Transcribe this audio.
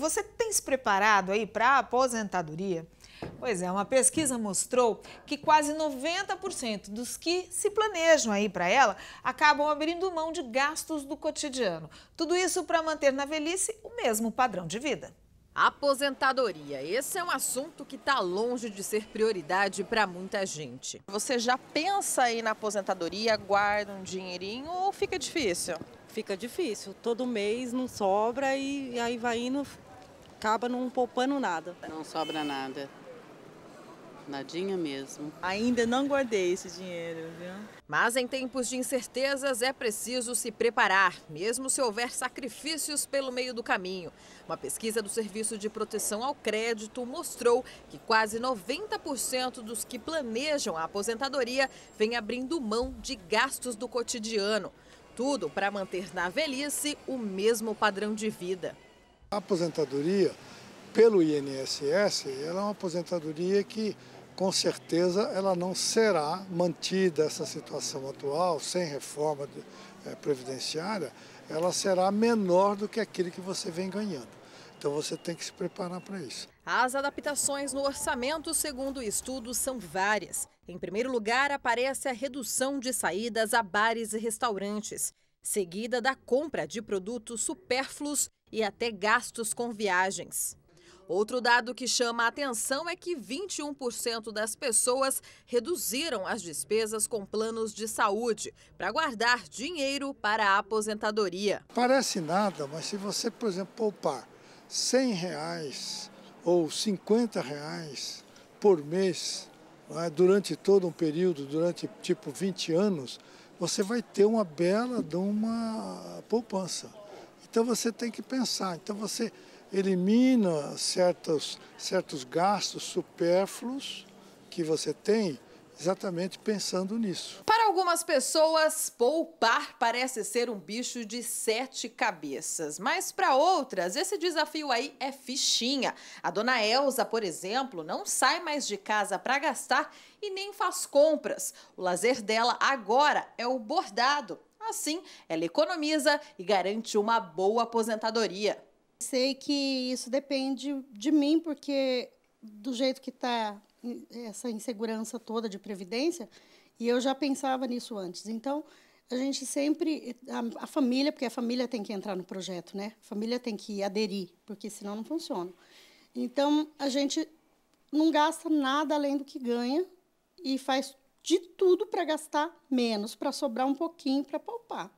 Você tem se preparado aí para a aposentadoria? Pois é, uma pesquisa mostrou que quase 90% dos que se planejam aí para ela acabam abrindo mão de gastos do cotidiano. Tudo isso para manter na velhice o mesmo padrão de vida. Aposentadoria. Esse é um assunto que está longe de ser prioridade para muita gente. Você já pensa aí na aposentadoria, guarda um dinheirinho ou fica difícil? Fica difícil. Todo mês não sobra e, e aí vai indo acaba não poupando nada. Não sobra nada. Nadinha mesmo. Ainda não guardei esse dinheiro, viu? Mas em tempos de incertezas é preciso se preparar, mesmo se houver sacrifícios pelo meio do caminho. Uma pesquisa do Serviço de Proteção ao Crédito mostrou que quase 90% dos que planejam a aposentadoria vem abrindo mão de gastos do cotidiano. Tudo para manter na velhice o mesmo padrão de vida. A aposentadoria pelo INSS, ela é uma aposentadoria que com certeza ela não será mantida essa situação atual, sem reforma eh, previdenciária, ela será menor do que aquilo que você vem ganhando. Então você tem que se preparar para isso. As adaptações no orçamento, segundo o estudo, são várias. Em primeiro lugar, aparece a redução de saídas a bares e restaurantes, seguida da compra de produtos supérfluos e até gastos com viagens. Outro dado que chama a atenção é que 21% das pessoas reduziram as despesas com planos de saúde para guardar dinheiro para a aposentadoria. Parece nada, mas se você, por exemplo, poupar 100 reais ou 50 reais por mês né, durante todo um período, durante tipo 20 anos, você vai ter uma bela de uma poupança. Então você tem que pensar. Então você elimina certos, certos gastos supérfluos que você tem exatamente pensando nisso. Para algumas pessoas, poupar parece ser um bicho de sete cabeças, mas para outras, esse desafio aí é fichinha. A dona Elza, por exemplo, não sai mais de casa para gastar e nem faz compras. O lazer dela agora é o bordado. Assim, ela economiza e garante uma boa aposentadoria. Sei que isso depende de mim, porque do jeito que está essa insegurança toda de previdência, e eu já pensava nisso antes. Então, a gente sempre a, a, família, porque a família tem que entrar no projeto, né? A família tem que aderir, porque senão não funciona. Então, a gente não gasta nada além do que ganha e faz de tudo para gastar menos, para sobrar um pouquinho para poupar.